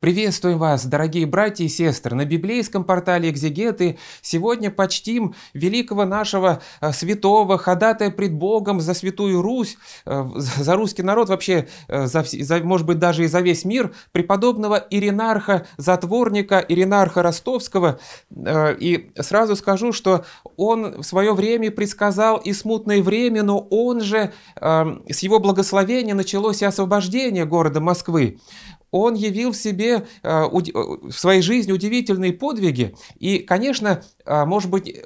Приветствуем вас, дорогие братья и сестры, на библейском портале Экзегеты. Сегодня почтим великого нашего э, святого, ходатая пред Богом за святую Русь, э, за русский народ, вообще, э, за, за, может быть, даже и за весь мир, преподобного Иринарха Затворника, Иринарха Ростовского. И сразу скажу, что он в свое время предсказал и смутное время, но он же, эм, с его благословения началось и освобождение города Москвы он явил в себе, э, э, в своей жизни удивительные подвиги. И, конечно, э, может быть,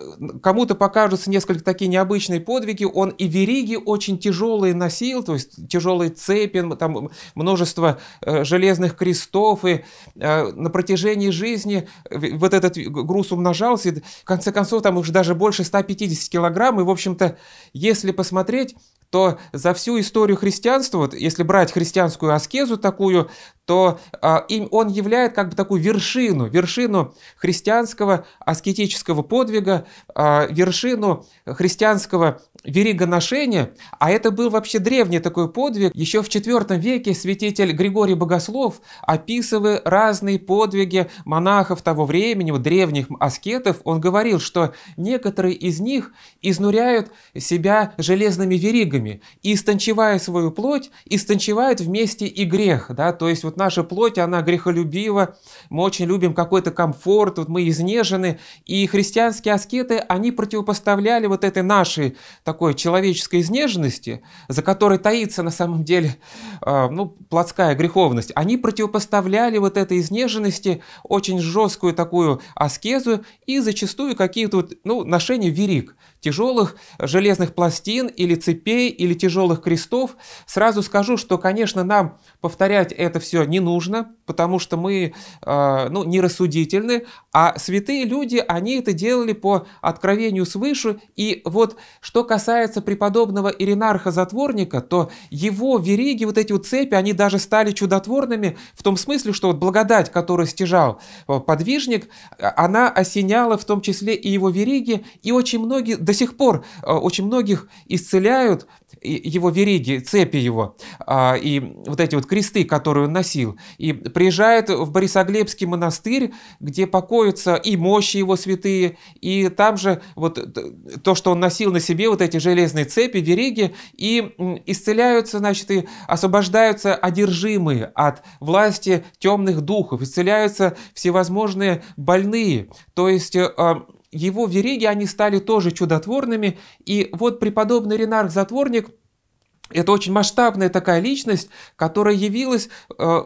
кому-то покажутся несколько такие необычные подвиги. Он и вериги очень тяжелые носил, то есть тяжелые цепи, там множество железных крестов. И на протяжении жизни вот этот груз умножался. И в конце концов, там уже даже больше 150 килограмм. И, в общем-то, если посмотреть, то за всю историю христианства, вот если брать христианскую аскезу такую, то а, им, он являет как бы такую вершину, вершину христианского аскетического подвига, а, вершину христианского верига ношения, а это был вообще древний такой подвиг. Еще в IV веке святитель Григорий Богослов, описывая разные подвиги монахов того времени, вот древних аскетов, он говорил, что некоторые из них изнуряют себя железными веригами, и истончевая свою плоть, истончивают вместе и грех. Да? То есть вот наша плоть, она грехолюбива, мы очень любим какой-то комфорт, вот мы изнежены, и христианские аскеты, они противопоставляли вот этой нашей такой человеческой изнеженности, за которой таится на самом деле а, ну, плотская греховность, они противопоставляли вот этой изнеженности очень жесткую такую аскезу и зачастую какие-то вот, ну, ношения верик тяжелых железных пластин или цепей, или тяжелых крестов. Сразу скажу, что, конечно, нам повторять это все не нужно, потому что мы э, ну, нерассудительны, а святые люди, они это делали по откровению свыше. И вот что касается преподобного Иринарха Затворника, то его вериги, вот эти вот цепи, они даже стали чудотворными в том смысле, что вот благодать, которую стяжал э, подвижник, э, она осеняла в том числе и его вериги, и очень многие до до сих пор э, очень многих исцеляют его вериги, цепи его, а, и вот эти вот кресты, которые он носил. И приезжает в Борисоглебский монастырь, где покоятся и мощи его святые, и там же вот то, что он носил на себе, вот эти железные цепи, вериги, и исцеляются, значит, и освобождаются одержимые от власти темных духов, исцеляются всевозможные больные. То есть э, его вериги, они стали тоже чудотворными. И вот преподобный Ренарх Затворник – это очень масштабная такая личность, которая явилась э,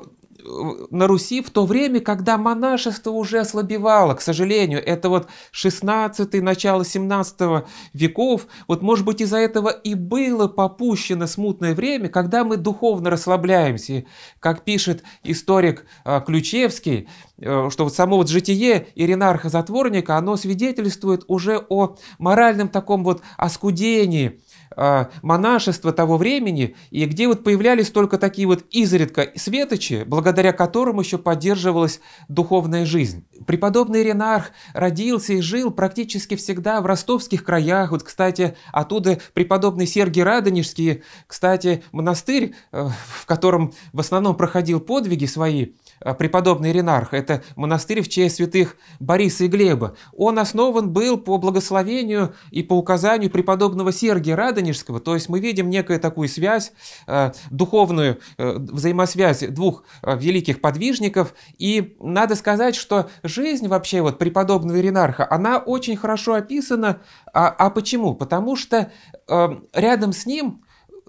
на Руси в то время, когда монашество уже ослабевало. К сожалению, это вот 16 начало 17 веков. Вот, может быть, из-за этого и было попущено смутное время, когда мы духовно расслабляемся. как пишет историк а, Ключевский, э, что вот само вот житие Иринарха-затворника, оно свидетельствует уже о моральном таком вот оскудении а, монашество того времени, и где вот появлялись только такие вот изредка светочи, благодаря которым еще поддерживалась духовная жизнь. Преподобный Ренарх родился и жил практически всегда в ростовских краях. Вот, кстати, оттуда преподобный Сергий Радонежский, кстати, монастырь, э, в котором в основном проходил подвиги свои, э, преподобный Ренарх, это монастырь в честь святых Бориса и Глеба. Он основан был по благословению и по указанию преподобного Сергия Радонежского, Канишского. То есть мы видим некую такую связь, э, духовную э, взаимосвязь двух э, великих подвижников. И надо сказать, что жизнь вообще вот преподобного Иринарха, она очень хорошо описана. А, а почему? Потому что рядом с ним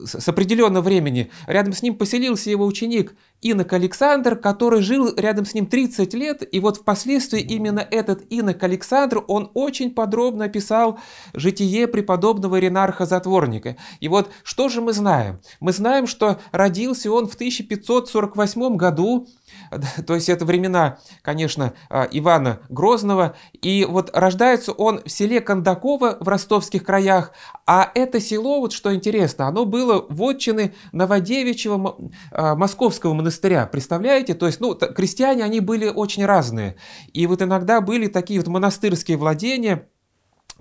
с определенного времени. Рядом с ним поселился его ученик инок Александр, который жил рядом с ним 30 лет, и вот впоследствии именно этот инок Александр, он очень подробно описал житие преподобного Ренарха Затворника. И вот что же мы знаем? Мы знаем, что родился он в 1548 году То есть это времена, конечно, а, Ивана Грозного. И вот рождается он в селе Кондакова в ростовских краях. А это село, вот что интересно, оно было вотчины Новодевичьего а, Московского монастыря. Представляете? То есть, ну, крестьяне, они были очень разные. И вот иногда были такие вот монастырские владения,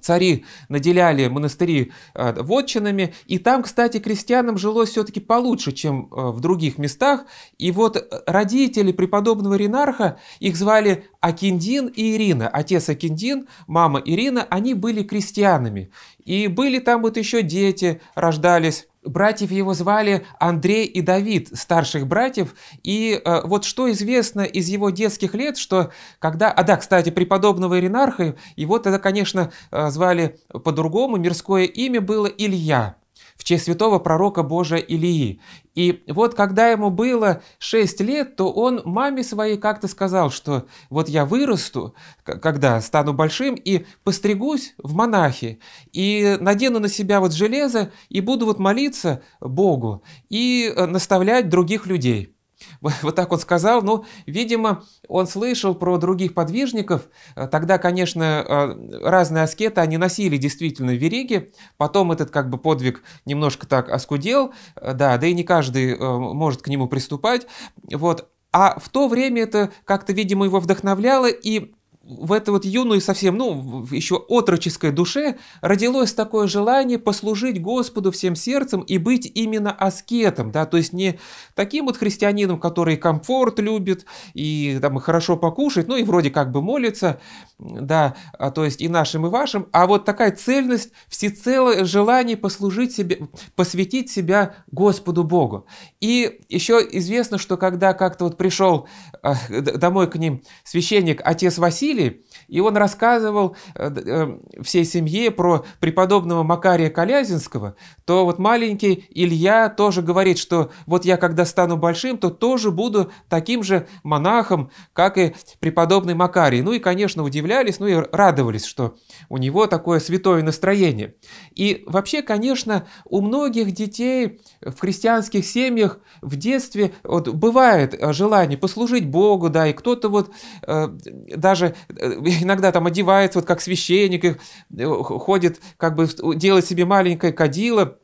цари наделяли монастыри э, вотчинами, и там, кстати, крестьянам жилось все-таки получше, чем э, в других местах, и вот э, родители преподобного Ринарха, их звали Акиндин и Ирина, отец Акиндин, мама Ирина, они были крестьянами, и были там вот еще дети, рождались Братьев его звали Андрей и Давид, старших братьев. И э, вот что известно из его детских лет, что когда... А да, кстати, преподобного Иринарха, его тогда, конечно, э, звали по-другому, мирское имя было Илья в честь святого пророка Божия Илии. И вот когда ему было 6 лет, то он маме своей как-то сказал, что вот я вырасту, когда стану большим, и постригусь в монахи, и надену на себя вот железо, и буду вот молиться Богу, и э, наставлять других людей. Вот, так он сказал, но, ну, видимо, он слышал про других подвижников. Э, тогда, конечно, э, разные аскеты, они носили действительно вериги. Потом этот как бы подвиг немножко так оскудел, э, да, да и не каждый может к нему приступать. Вот. А в то время это как-то, видимо, его вдохновляло, и в этой вот юной совсем, ну, еще отроческой душе родилось такое желание послужить Господу всем сердцем и быть именно аскетом, да, то есть не таким вот христианином, который комфорт любит и там и хорошо покушать, ну и вроде как бы молится, да, а, то есть и нашим, и вашим, а вот такая цельность, всецелое желание послужить себе, посвятить себя Господу Богу. И еще известно, что когда как-то вот пришел а, домой к ним священник отец Василий, Бразилии, и он рассказывал э, э, всей семье про преподобного Макария Калязинского, то вот маленький Илья тоже говорит, что вот я когда стану большим, то тоже буду таким же монахом, как и преподобный Макарий. Ну и, конечно, удивлялись, ну и радовались, что у него такое святое настроение. И вообще, конечно, у многих детей в христианских семьях в детстве вот, бывает э, желание послужить Богу, да, и кто-то вот даже иногда там одевается, вот как священник, и э, ходит, как бы делает себе маленькое кадило,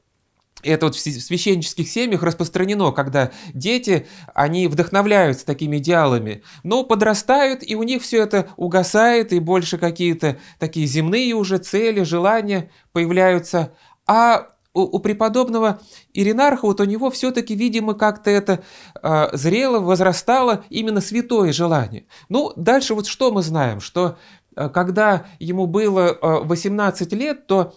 это вот в священнических семьях распространено, когда дети, они вдохновляются такими идеалами, но подрастают, и у них все это угасает, и больше какие-то такие земные уже цели, желания появляются. А у, у преподобного Иринарха, вот у него все-таки, видимо, как-то это э, зрело, возрастало именно святое желание. Ну, дальше вот что мы знаем, что э, когда ему было э, а, 18 лет, то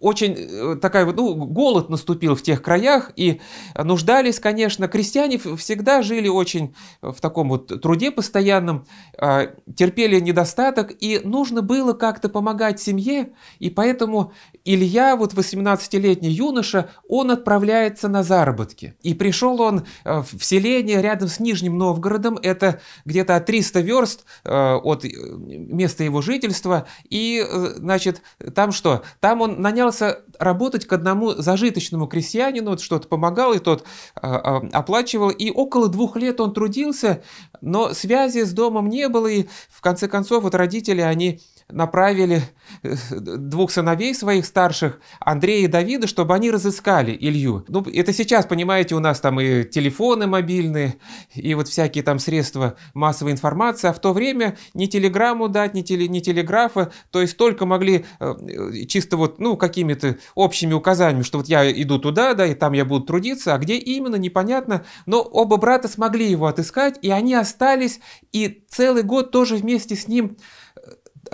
очень э, такая вот, ну, голод наступил в тех краях, и нуждались, конечно, крестьяне всегда жили очень в таком вот труде постоянном, а, терпели недостаток, и нужно было как-то помогать семье, и поэтому Илья, вот 18-летний юноша, он отправляется на заработки. И пришел он э, в селение рядом с Нижним Новгородом, это где-то 300 верст э, от места его жительства, и, значит, там что? Там он нанялся работать к одному зажиточному крестьянину, вот что-то помогал, и тот а, а, оплачивал. И около двух лет он трудился, но связи с домом не было, и в конце концов вот родители, они направили э, двух сыновей своих старших, Андрея и Давида, чтобы они разыскали Илью. Ну, это сейчас, понимаете, у нас там и телефоны мобильные, и вот всякие там средства массовой информации, а в то время ни телеграмму дать, ни, теле, ни телеграфа, то есть только могли э, э, чисто вот, ну, какими-то общими указаниями, что вот я иду туда, да, и там я буду трудиться, а где именно, непонятно, но оба брата смогли его отыскать, и они остались, и целый год тоже вместе с ним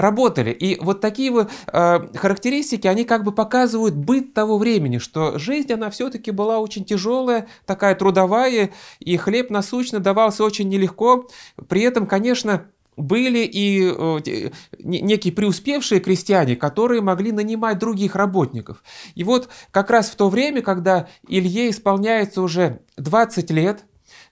работали. И вот такие вот э, характеристики, они как бы показывают быт того времени, что жизнь, она все-таки была очень тяжелая, такая трудовая, и хлеб насущно давался очень нелегко. При этом, конечно, были и э, некие преуспевшие крестьяне, которые могли нанимать других работников. И вот как раз в то время, когда Илье исполняется уже 20 лет,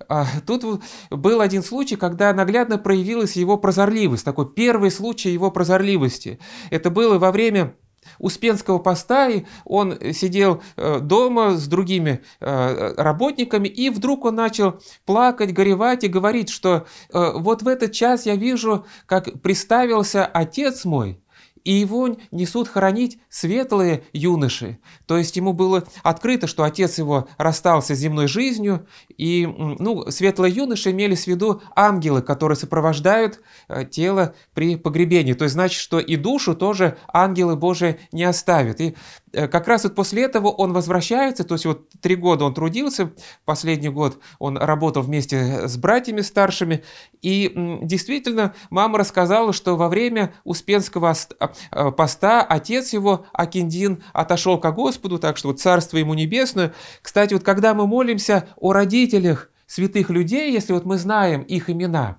а тут был один случай, когда наглядно проявилась его прозорливость, такой первый случай его прозорливости. Это было во время Успенского поста, и он сидел э, дома с другими э, работниками, и вдруг он начал плакать, горевать и говорить, что э, вот в этот час я вижу, как приставился отец мой, и его несут хоронить светлые юноши. То есть ему было открыто, что отец его расстался с земной жизнью, и ну, светлые юноши имели в виду ангелы, которые сопровождают э, тело при погребении. То есть значит, что и душу тоже ангелы Божии не оставят. И Э, как раз вот после этого он возвращается, то есть вот три года он трудился, последний год он работал вместе с братьями старшими, и действительно мама рассказала, что во время Успенского а, э, поста отец его, Акиндин, отошел ко Господу, так что вот царство ему небесное. Кстати, вот когда мы молимся о родителях святых людей, если вот мы знаем их имена,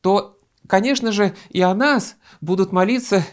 то, конечно же, и о нас будут молиться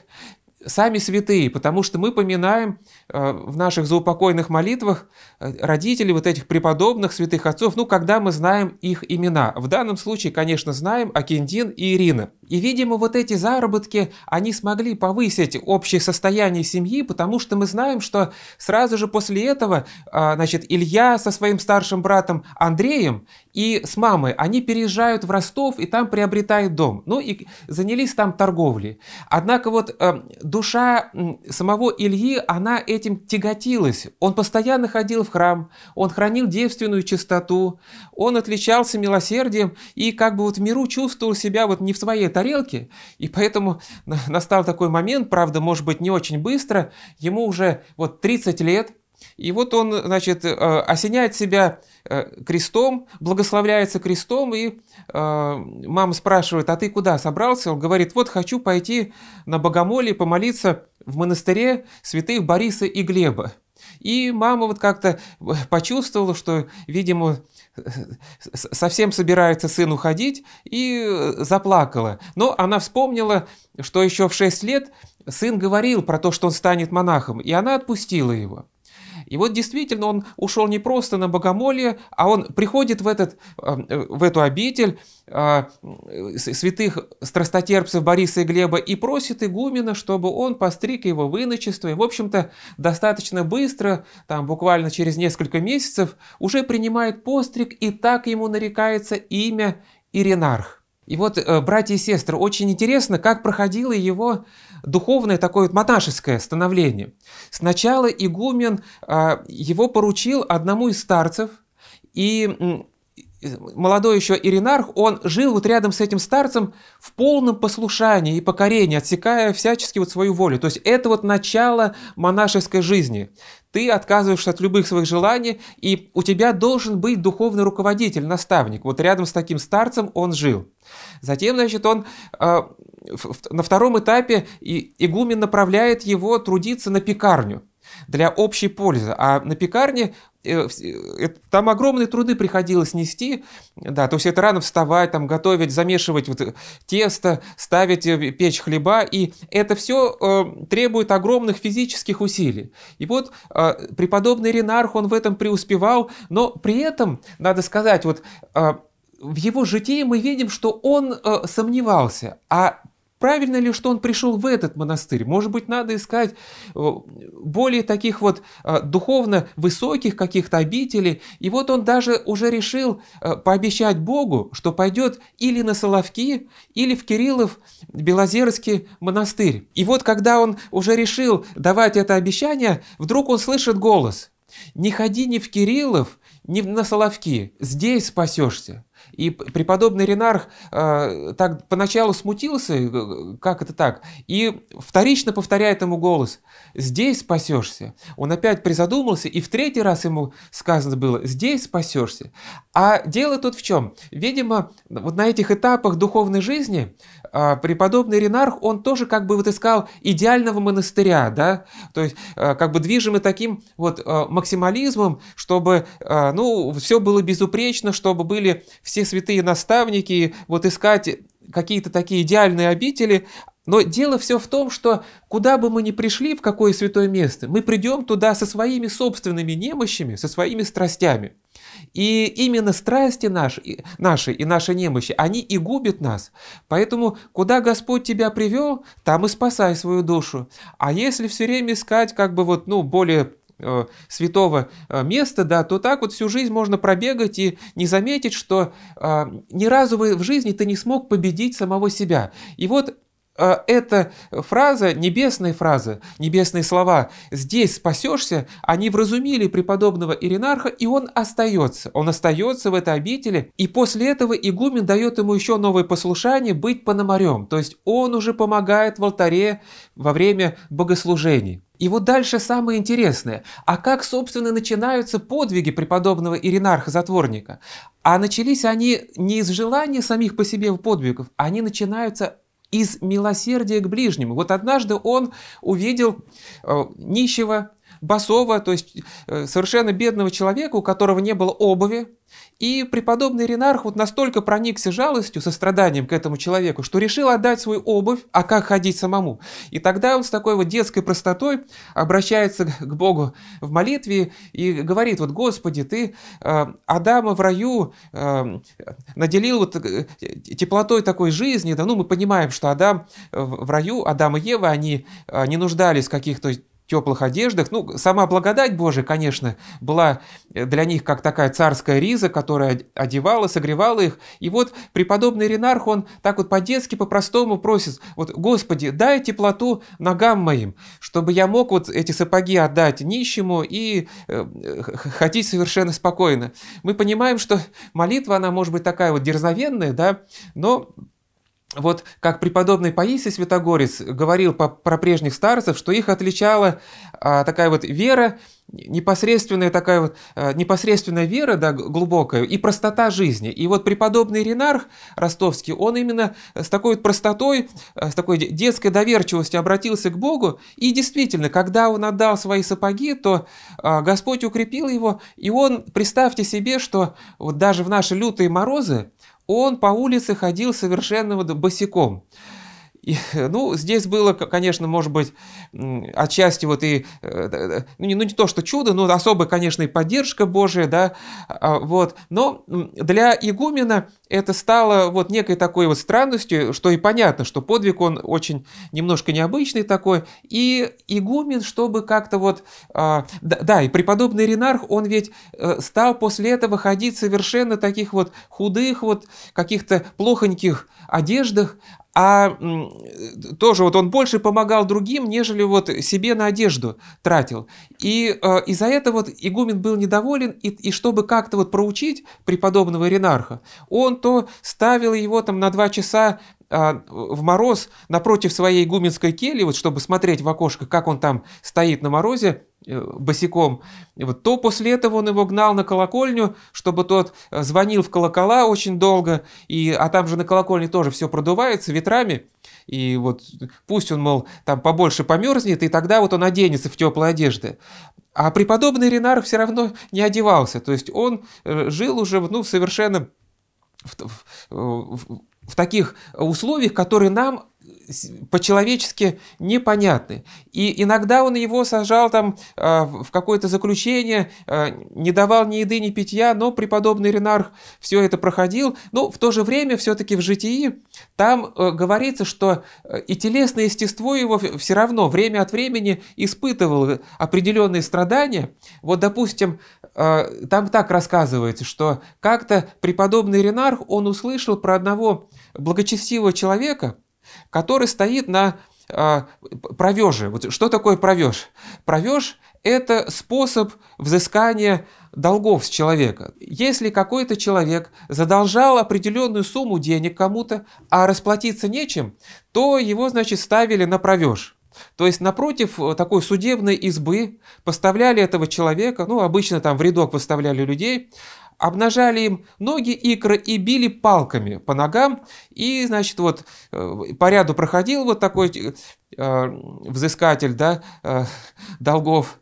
сами святые, потому что мы поминаем Э, в наших заупокойных молитвах э, родители вот этих преподобных святых отцов, ну, когда мы знаем их имена. В данном случае, конечно, знаем Акиндин и Ирина. И, видимо, вот эти заработки, они смогли повысить общее состояние семьи, потому что мы знаем, что сразу же после этого, э, значит, Илья со своим старшим братом Андреем и с мамой, они переезжают в Ростов и там приобретают дом. Ну и занялись там торговлей. Однако вот душа самого Ильи, она эти этим тяготилось. Он постоянно ходил в храм, он хранил девственную чистоту, он отличался милосердием и как бы вот в миру чувствовал себя вот не в своей тарелке. И поэтому настал такой момент, правда, может быть, не очень быстро, ему уже вот 30 лет, и вот он, значит, э, осеняет себя Э, крестом, благословляется крестом, и э, мама спрашивает, а ты куда собрался? Он говорит, вот хочу пойти на богомолие помолиться в монастыре святых Бориса и Глеба. И мама вот как-то э, почувствовала, что, видимо, совсем собирается сын уходить, и э, заплакала. Но она вспомнила, что еще в 6 лет сын говорил про то, что он станет монахом, и она отпустила его. И вот действительно он ушел не просто на богомолье, а он приходит в, этот, э, в эту обитель э, святых страстотерпцев Бориса и Глеба и просит игумена, чтобы он постриг его в иночество. И, в общем-то, достаточно быстро, там буквально через несколько месяцев, уже принимает постриг, и так ему нарекается имя Иринарх. И вот, э, братья и сестры, очень интересно, как проходило его духовное такое вот монашеское становление. Сначала игумен а, его поручил одному из старцев, и молодой еще Иринарх, он жил вот рядом с этим старцем в полном послушании и покорении, отсекая всячески вот свою волю. То есть это вот начало монашеской жизни. Ты отказываешься от любых своих желаний, и у тебя должен быть духовный руководитель, наставник. Вот рядом с таким старцем он жил. Затем, значит, он э, на втором этапе и, игумен направляет его трудиться на пекарню для общей пользы. А на пекарне Э, э, там огромные труды приходилось нести, да, то есть это рано вставать, там готовить, замешивать вот э, тесто, ставить печь хлеба, и это все э, требует огромных физических усилий. И вот э, преподобный Ренарх, он в этом преуспевал, но при этом, надо сказать, вот э, в его житии мы видим, что он э, сомневался, а правильно ли, что он пришел в этот монастырь? Может быть, надо искать э, более таких вот э, духовно высоких каких-то обителей. И вот он даже уже решил э, пообещать Богу, что пойдет или на Соловки, или в Кириллов Белозерский монастырь. И вот когда он уже решил давать это обещание, вдруг он слышит голос. «Не ходи ни в Кириллов, ни на Соловки, здесь спасешься». И преподобный Ренарх э, так поначалу смутился, э, как это так, и вторично повторяет ему голос «Здесь спасешься». Он опять призадумался, и в третий раз ему сказано было «Здесь спасешься». А дело тут в чем? Видимо, вот на этих этапах духовной жизни а, преподобный Ренарх, он тоже как бы вот искал идеального монастыря, да, то есть а, как бы движимый таким вот а, максимализмом, чтобы, ну, все было безупречно, чтобы были все святые наставники, вот искать какие-то такие идеальные обители, но дело все в том, что куда бы мы ни пришли, в какое святое место, мы придем туда со своими собственными немощами, со своими страстями. И именно страсти наши, наши и наши немощи, они и губят нас. Поэтому, куда Господь тебя привел, там и спасай свою душу. А если все время искать, как бы вот, ну, более э, святого э, места, да, то так вот всю жизнь можно пробегать и не заметить, что э, ни разу в жизни ты не смог победить самого себя. И вот а, эта фраза, небесная фраза, небесные слова «здесь спасешься», они вразумили преподобного Иринарха, и он остается. Он остается в этой обители, и после этого игумен дает ему еще новое послушание быть пономарем, то есть он уже помогает в алтаре во время богослужений. И вот дальше самое интересное. А как, собственно, начинаются подвиги преподобного Иринарха-затворника? А начались они не из желания самих по себе подвигов, они начинаются из милосердия к ближнему. Вот однажды он увидел э, нищего басового, то есть э, совершенно бедного человека, у которого не было обуви. И преподобный Ренарх вот настолько проникся жалостью, состраданием к этому человеку, что решил отдать свою обувь, а как ходить самому. И тогда он с такой вот детской простотой обращается к Богу в молитве и говорит, вот Господи, Ты э, Адама в раю э, наделил вот э, теплотой такой жизни, да, ну мы понимаем, что Адам в раю, Адам и Ева, они э, не нуждались в каких-то теплых одеждах. Ну, сама благодать Божия, конечно, была э, для них как такая царская риза, которая одевала, согревала их. И вот преподобный Ренарх, он так вот по-детски, по-простому просит, вот, Господи, дай теплоту ногам моим, чтобы я мог вот эти сапоги отдать нищему и э, ходить совершенно спокойно. Мы понимаем, что молитва, она может быть такая вот дерзновенная, да, но вот как преподобный Паисий Святогорец говорил по, про прежних старцев, что их отличала а, такая вот вера, непосредственная такая вот, а, непосредственная вера, да, глубокая, и простота жизни. И вот преподобный Ренарх Ростовский, он именно с такой вот простотой, а, с такой детской доверчивостью обратился к Богу, и действительно, когда он отдал свои сапоги, то а, Господь укрепил его, и он, представьте себе, что вот даже в наши лютые морозы, он по улице ходил совершенно босиком. И, э, ну, здесь было, конечно, может быть, отчасти вот и, э, ну не, ну, не то, что чудо, но особая, конечно, и поддержка Божия, да, а, вот. Но для игумена это стало вот некой такой вот странностью, что и понятно, что подвиг, он очень немножко необычный такой. И игумен, чтобы как-то вот, а, да, да, и преподобный Ренарх, он ведь э, стал после этого ходить совершенно таких вот худых, вот каких-то плохоньких одеждах, а тоже вот он больше помогал другим, нежели вот себе на одежду тратил. И э, из-за этого вот игумен был недоволен, и, и чтобы как-то вот проучить преподобного Ренарха, он то ставил его там на два часа а, в мороз напротив своей гуменской кельи, вот чтобы смотреть в окошко, как он там стоит на морозе, э, босиком, вот, то после этого он его гнал на колокольню, чтобы тот э, звонил в колокола очень долго, и, а там же на колокольне тоже все продувается ветрами, и вот пусть он, мол, там побольше померзнет, и тогда вот он оденется в теплые одежды. А преподобный Ренар все равно не одевался, то есть он э, жил уже ну, совершенно в, в, в, в таких э, условиях, которые нам по-человечески непонятны. И иногда он его сажал там а, в какое-то заключение, а, не давал ни еды, ни питья, но преподобный Ренарх все это проходил. Но в то же время все-таки в житии там э, говорится, что э, и телесное естество его все равно время от времени испытывало определенные страдания. Вот, допустим, а, там так рассказывается, что как-то преподобный Ренарх, он услышал про одного благочестивого человека – который стоит на а, правеже. Вот что такое правеж? Правеж – это способ взыскания долгов с человека. Если какой-то человек задолжал определенную сумму денег кому-то, а расплатиться нечем, то его, значит, ставили на правеж. То есть напротив э, такой судебной избы поставляли этого человека, ну, обычно там в рядок выставляли людей, обнажали им ноги, икры и били палками по ногам. И, значит, вот э, по ряду проходил вот такой э, взыскатель, да, э, долгов,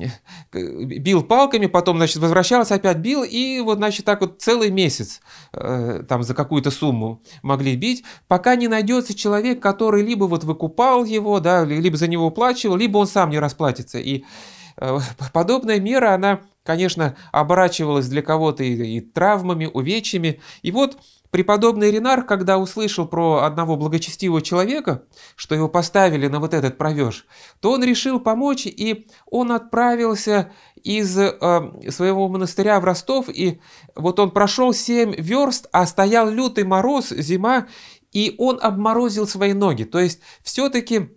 э, бил палками, потом, значит, возвращался, опять бил, и вот, значит, так вот целый месяц э, там за какую-то сумму могли бить, пока не найдется человек, который либо вот выкупал его, да, либо за него уплачивал, либо он сам не расплатится. И э, подобная мера, она конечно, оборачивалось для кого-то и, и травмами, увечьями. И вот преподобный Ренар, когда услышал про одного благочестивого человека, что его поставили на вот этот провеж, то он решил помочь, и он отправился из э, своего монастыря в Ростов, и вот он прошел семь верст, а стоял лютый мороз, зима, и он обморозил свои ноги. То есть все-таки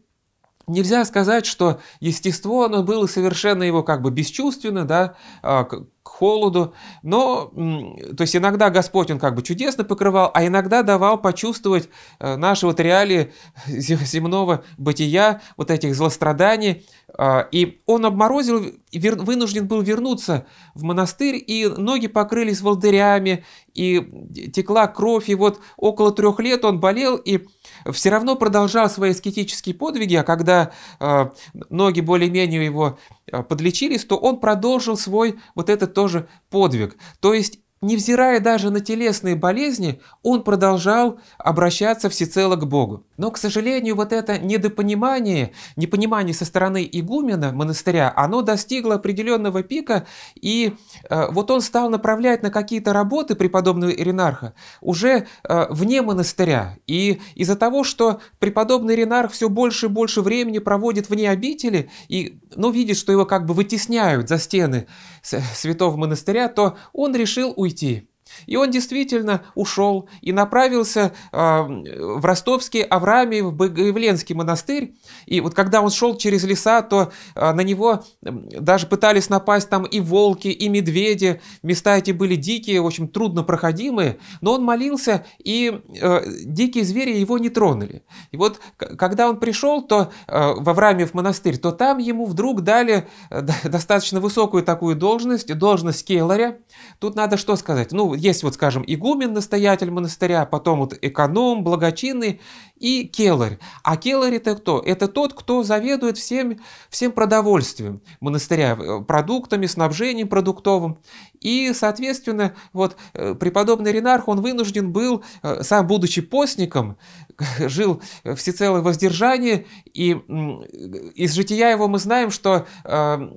нельзя сказать, что естество, оно было совершенно его как бы бесчувственно, да, а, к холоду, но, то есть иногда Господь, он как бы чудесно покрывал, а иногда давал почувствовать э, наши вот реалии земного бытия, вот этих злостраданий, а, и он обморозил, вынужден был вернуться в монастырь, и ноги покрылись волдырями, и текла кровь, и вот около трех лет он болел, и все равно продолжал свои аскетические подвиги, а когда а, ноги более-менее его а, подлечились, то он продолжил свой вот этот тоже подвиг. То есть Невзирая даже на телесные болезни, он продолжал обращаться всецело к Богу. Но, к сожалению, вот это недопонимание, непонимание со стороны игумена монастыря, оно достигло определенного пика, и э, вот он стал направлять на какие-то работы преподобного Иринарха уже э, вне монастыря. И из-за того, что преподобный Иринарх все больше и больше времени проводит вне обители, и, ну, видит, что его как бы вытесняют за стены святого монастыря, то он решил уйти уйти. И он действительно ушел и направился э, в ростовский в Богоявленский монастырь. И вот когда он шел через леса, то э, на него даже пытались напасть там и волки, и медведи. Места эти были дикие, в общем, труднопроходимые. Но он молился, и э, дикие звери его не тронули. И вот когда он пришел то, э, в Авраамиев монастырь, то там ему вдруг дали э, достаточно высокую такую должность, должность келларя. Тут надо что сказать? Ну, есть вот, скажем, игумен, настоятель монастыря, потом вот эконом, благочинный и келарь. А келарь это кто? Это тот, кто заведует всем, всем продовольствием монастыря, э, продуктами, снабжением продуктовым. И, соответственно, вот э, преподобный Ренарх, он вынужден был, э, сам будучи постником, жил всецело воздержание, и э, из жития его мы знаем, что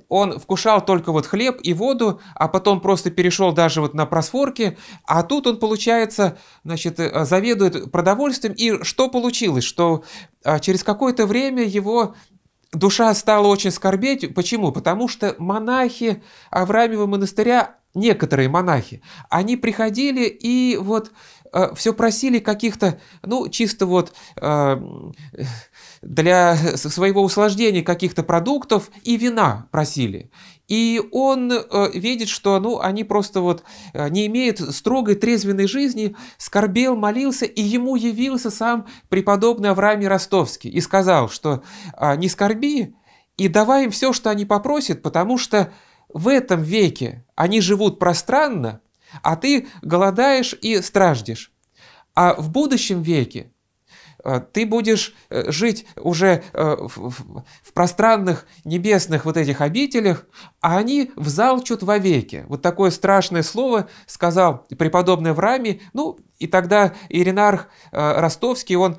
он вкушал только вот хлеб и воду, а потом просто перешел даже вот на просфорки, а тут он, получается, значит, заведует продовольствием, и что получилось, что через какое-то время его душа стала очень скорбеть. Почему? Потому что монахи Авраамева монастыря некоторые монахи, они приходили и вот э, все просили каких-то, ну, чисто вот э, для своего услаждения каких-то продуктов и вина просили. И он э, видит, что ну, они просто вот э, не имеют строгой трезвенной жизни, скорбел, молился, и ему явился сам преподобный Авраам Ростовский и сказал, что э, не скорби, и давай им все, что они попросят, потому что в этом веке они живут пространно, а ты голодаешь и страждешь. А в будущем веке Э, ты будешь э, жить уже э, в, пространных небесных вот этих обителях, а они взалчут вовеки. Вот такое страшное слово сказал преподобный в раме. Ну, и тогда Иринарх Ростовский, он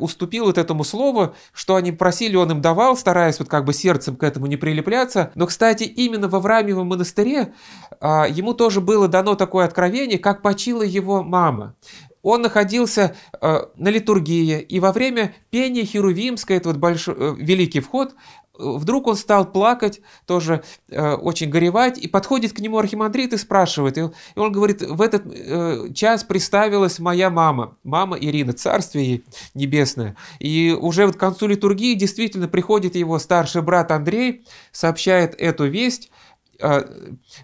уступил вот этому слову, что они просили, он им давал, стараясь вот как бы сердцем к этому не прилепляться. Но, кстати, именно во Врамиевом монастыре а, ему тоже было дано такое откровение, как почила его мама. Он находился э, на литургии, и во время пения Херувимской, это вот большой, э, великий вход, э, вдруг он стал плакать, тоже э, очень горевать, и подходит к нему архимандрит и спрашивает, и, и он говорит, в этот э, час приставилась моя мама, мама Ирина, царствие ей небесное. И уже вот к концу литургии действительно приходит его старший брат Андрей, сообщает эту весть, а,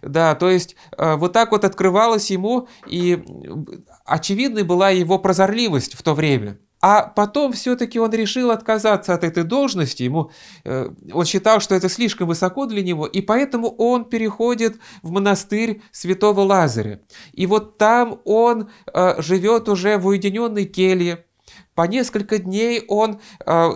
да, то есть а, вот так вот открывалось ему, и очевидной была его прозорливость в то время. А потом все-таки он решил отказаться от этой должности. Ему, э, он считал, что это слишком высоко для него, и поэтому он переходит в монастырь святого Лазаря. И вот там он э, живет уже в уединенной келье. По несколько дней он э,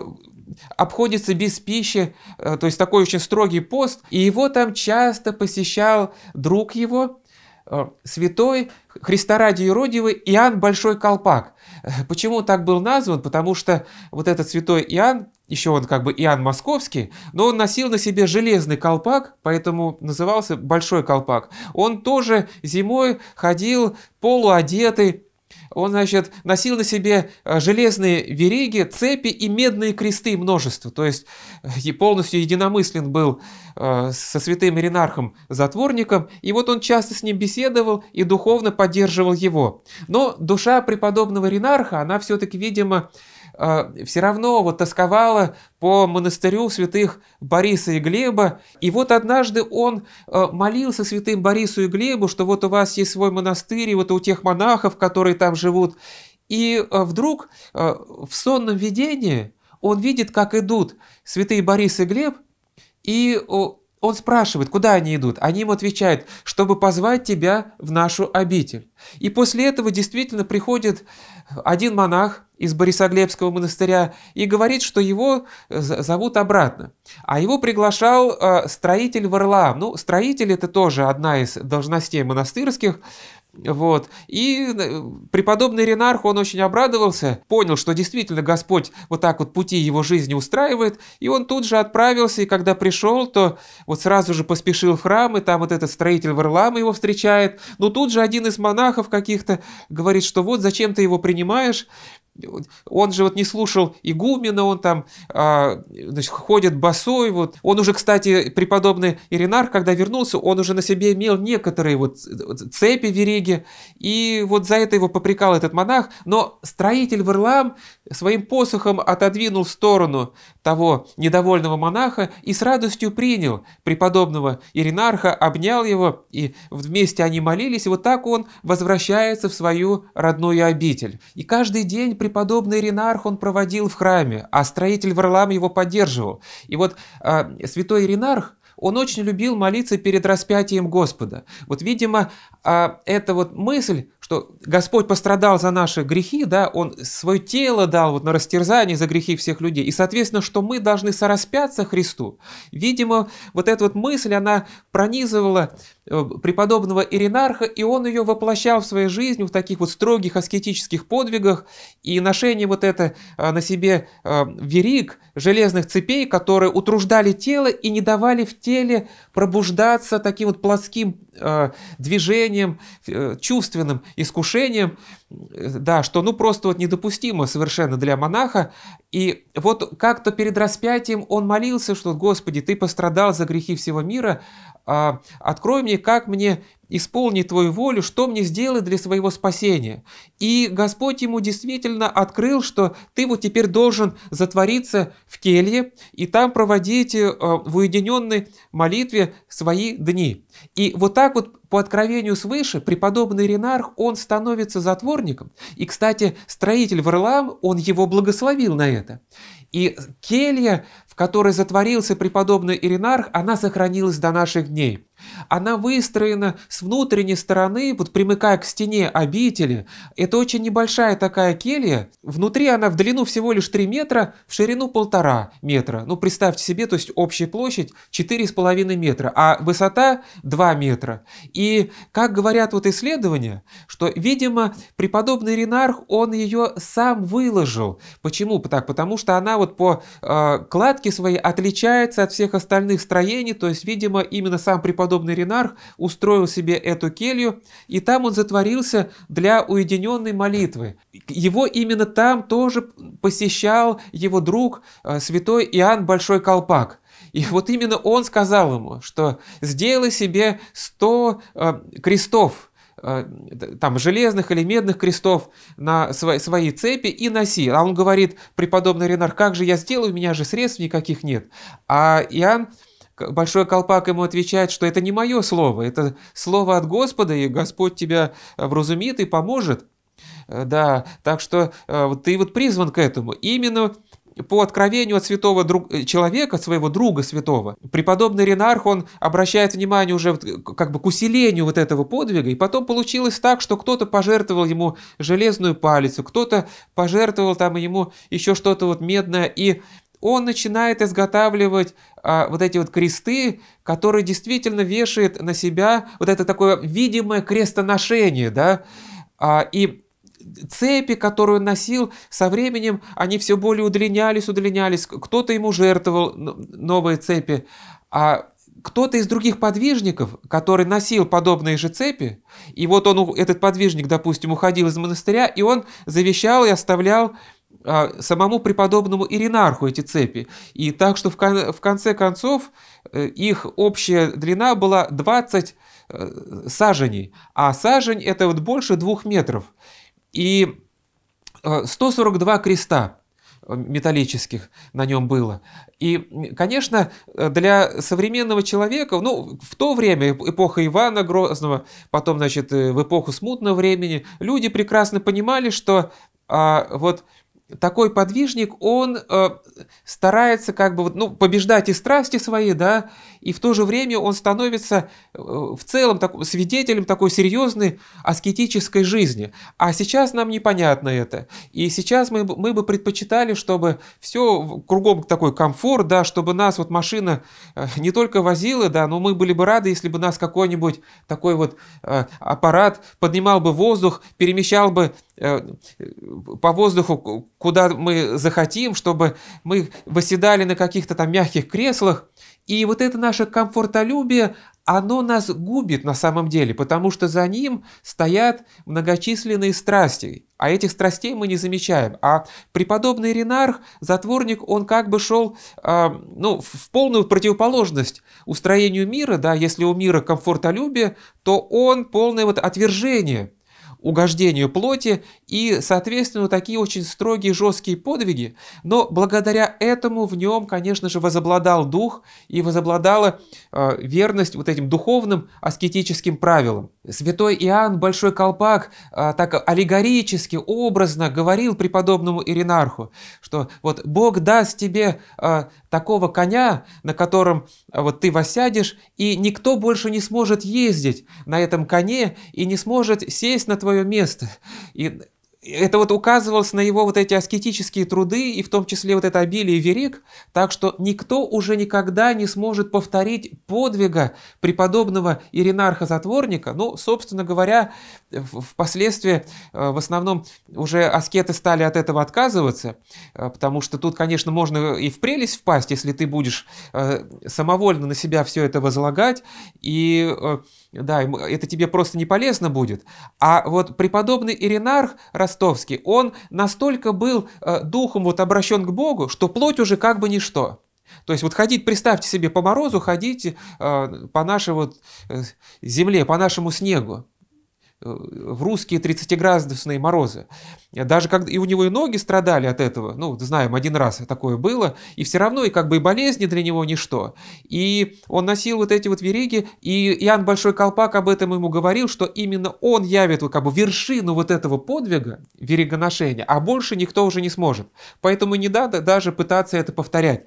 обходится без пищи, э, то есть такой очень строгий пост, и его там часто посещал друг его, э, святой Христа Христорадий Иродивый Иоанн Большой Колпак. Э, почему так был назван? Потому что вот этот святой Иоанн, еще он как бы Иоанн Московский, но он носил на себе железный колпак, поэтому назывался Большой Колпак. Он тоже зимой ходил полуодетый, он, значит, носил на себе э, железные вериги, цепи и медные кресты множество. То есть э, и полностью единомыслен был э, со святым Иринархом Затворником. И вот он часто с ним беседовал и духовно поддерживал его. Но душа преподобного Иринарха, она все-таки, видимо, а, все равно вот тосковала по монастырю святых Бориса и Глеба. И вот однажды он а, молился святым Борису и Глебу, что вот у вас есть свой монастырь, и вот у тех монахов, которые там живут. И а, вдруг в сонном видении он видит, как идут святые Борис и Глеб, и он спрашивает, куда они идут. Они ему отвечают, чтобы позвать тебя в нашу обитель. И после этого действительно приходит один монах из Борисоглебского монастыря и говорит, что его э, зовут обратно. А его приглашал э, строитель Варлаам. Ну, строитель это тоже одна из должностей монастырских. Вот. И э, преподобный Ренарх, он очень обрадовался, понял, что действительно Господь вот так вот пути его жизни устраивает, и он тут же отправился, и когда пришел, то вот сразу же поспешил в храм, и там вот этот строитель Варлама его встречает, но тут же один из монахов каких-то говорит, что вот зачем ты его принимаешь, он же вот не слушал игумена, он там а, значит, ходит босой. Вот. Он уже, кстати, преподобный Иринар, когда вернулся, он уже на себе имел некоторые вот цепи вериги, и вот за это его попрекал этот монах. Но строитель Варлам своим посохом отодвинул в сторону того недовольного монаха и с радостью принял преподобного Иринарха, обнял его, и вместе они молились, и вот так он возвращается в свою родную обитель. И каждый день преподобный Иринарх он проводил в храме, а строитель Варлам его поддерживал. И вот а, святой Иринарх, он очень любил молиться перед распятием Господа. Вот, видимо, а, эта вот мысль, что Господь пострадал за наши грехи, да, Он свое тело дал вот на растерзание за грехи всех людей, и, соответственно, что мы должны сораспяться Христу. Видимо, вот эта вот мысль, она пронизывала Э, преподобного Иринарха, и он ее воплощал в своей жизни в таких вот строгих аскетических подвигах, и ношение вот это э, на себе э, верик, железных цепей, которые утруждали тело и не давали в теле пробуждаться таким вот плоским движением, чувственным искушением, да, что ну просто вот недопустимо совершенно для монаха. И вот как-то перед распятием он молился, что «Господи, Ты пострадал за грехи всего мира, «А, открой мне, как мне исполнить Твою волю, что мне сделать для своего спасения. И Господь ему действительно открыл, что ты вот теперь должен затвориться в келье и там проводить э, в уединенной молитве свои дни. И вот так вот по откровению свыше преподобный Ренарх, он становится затворником. И, кстати, строитель Варлам, он его благословил на это. И келья в которой затворился преподобный Иринарх, она сохранилась до наших дней. Она выстроена с внутренней стороны, вот примыкая к стене обители. Это очень небольшая такая келья. Внутри она в длину всего лишь 3 метра, в ширину полтора метра. Ну, представьте себе, то есть общая площадь 4,5 метра, а высота 2 метра. И, как говорят вот исследования, что, видимо, преподобный Ренарх, он ее сам выложил. Почему так? Потому что она вот по э, кладке своей отличается от всех остальных строений, то есть, видимо, именно сам преподобный Преподобный Ренарх устроил себе эту келью, и там он затворился для уединенной молитвы. Его именно там тоже посещал его друг, э, святой Иоанн Большой Колпак. И вот именно он сказал ему, что сделай себе 100 э, крестов, э, там железных или медных крестов на свои, свои цепи и носи. А он говорит, преподобный Ренар, как же я сделаю, у меня же средств никаких нет. А Иоанн Большой колпак ему отвечает, что это не мое слово, это слово от Господа, и Господь тебя э, вразумит и поможет. Э, да, так что э, ты вот призван к этому. Именно по откровению от святого друг, человека, своего друга святого, преподобный Ренарх, он обращает внимание уже как бы к усилению вот этого подвига, и потом получилось так, что кто-то пожертвовал ему железную палицу, кто-то пожертвовал там ему еще что-то вот медное, и он начинает изготавливать а, вот эти вот кресты, которые действительно вешает на себя вот это такое видимое крестоношение, да, а, и цепи, которую он носил, со временем они все более удлинялись, удлинялись. Кто-то ему жертвовал новые цепи, а кто-то из других подвижников, который носил подобные же цепи, и вот он, этот подвижник, допустим, уходил из монастыря, и он завещал и оставлял а, самому преподобному Иринарху эти цепи. И так что в, кон в конце концов э, их общая длина была 20 э, саженей, а сажень это вот больше двух метров. И 142 э, креста металлических на нем было. И, конечно, для современного человека, ну, в то время, эпоха Ивана Грозного, потом, значит, в эпоху смутного времени, люди прекрасно понимали, что а, вот такой подвижник, он э, старается как бы ну, побеждать и страсти свои, да, и в то же время он становится э, в целом так, свидетелем такой серьезной аскетической жизни. А сейчас нам непонятно это. И сейчас мы, мы бы предпочитали, чтобы все кругом такой комфорт, да, чтобы нас вот машина э, не только возила, да, но мы были бы рады, если бы нас какой-нибудь такой вот э, аппарат поднимал бы воздух, перемещал бы по воздуху, куда мы захотим, чтобы мы восседали на каких-то там мягких креслах, и вот это наше комфортолюбие, оно нас губит на самом деле, потому что за ним стоят многочисленные страсти, а этих страстей мы не замечаем. А преподобный Ренарх, затворник, он как бы шел э, ну, в полную противоположность устроению мира, да, если у мира комфортолюбие, то он полное вот отвержение – угождению плоти и, соответственно, такие очень строгие, жесткие подвиги. Но благодаря этому в нем, конечно же, возобладал дух и возобладала э, верность вот этим духовным аскетическим правилам. Святой Иоанн Большой Колпак э, так аллегорически, образно говорил преподобному Иринарху, что вот Бог даст тебе э, такого коня, на котором э, вот ты восядешь, и никто больше не сможет ездить на этом коне и не сможет сесть на твой свое место и это вот указывалось на его вот эти аскетические труды, и в том числе вот это обилие верик, так что никто уже никогда не сможет повторить подвига преподобного Иринарха-затворника. Ну, собственно говоря, впоследствии э, в основном уже аскеты стали от этого отказываться, э, потому что тут, конечно, можно и в прелесть впасть, если ты будешь э, самовольно на себя все это возлагать, и да, это тебе просто не полезно будет. А вот преподобный Иринарх рас Ростовский, он настолько был э, духом вот обращен к Богу, что плоть уже как бы ничто. То есть вот ходить, представьте себе, по морозу ходить э, по нашей вот э, земле, по нашему снегу в русские 30-градусные морозы. Даже как и у него и ноги страдали от этого, ну, знаем, один раз такое было, и все равно и как бы и болезни для него ничто. И он носил вот эти вот вериги, и Иоанн Большой Колпак об этом ему говорил, что именно он явит как бы вершину вот этого подвига, веригоношения, а больше никто уже не сможет. Поэтому не надо даже пытаться это повторять.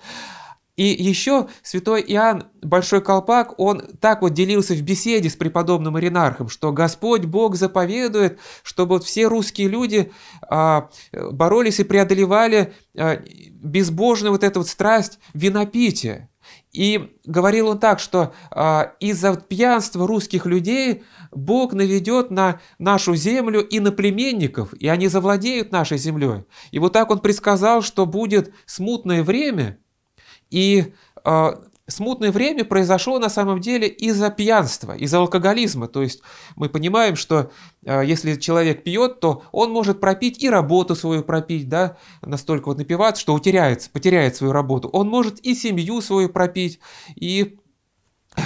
И еще святой Иоанн Большой Колпак, он так вот делился в беседе с преподобным Иринархом, что Господь Бог заповедует, чтобы вот все русские люди а, боролись и преодолевали а, безбожную вот эту вот страсть винопития. И говорил он так, что а, из-за пьянства русских людей Бог наведет на нашу землю и на племенников, и они завладеют нашей землей. И вот так он предсказал, что будет смутное время – и э, смутное время произошло на самом деле из-за пьянства, из-за алкоголизма. То есть мы понимаем, что э, если человек пьет, то он может пропить и работу свою пропить, да, настолько вот напиваться, что утеряется, потеряет свою работу. Он может и семью свою пропить, и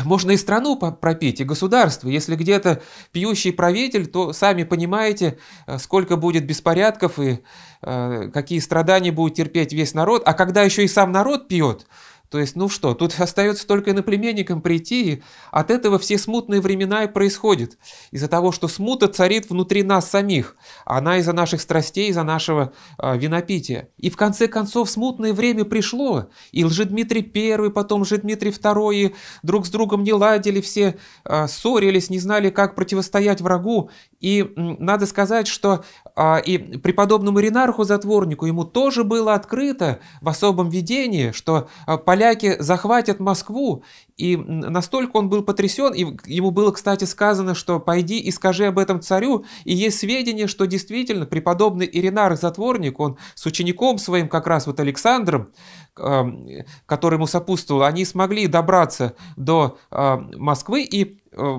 можно и страну пропить, и государство. Если где-то пьющий правитель, то сами понимаете, а, сколько будет беспорядков и Э, какие страдания будет терпеть весь народ, а когда еще и сам народ пьет – то есть, ну что, тут остается только иноплеменникам прийти, и от этого все смутные времена и происходят. Из-за того, что смута царит внутри нас самих, она из-за наших страстей, из-за нашего э, винопития. И в конце концов смутное время пришло, и Лжедмитрий I, потом Лжедмитрий II друг с другом не ладили, все э, ссорились, не знали, как противостоять врагу. И э, надо сказать, что э, и преподобному Ринарху Затворнику ему тоже было открыто в особом видении, что э, поляки захватят Москву, и настолько он был потрясен, и ему было, кстати, сказано, что пойди и скажи об этом царю, и есть сведения, что действительно преподобный Иринар Затворник, он с учеником своим, как раз вот Александром, эм, который ему сопутствовал, они смогли добраться до э, Москвы, и Э,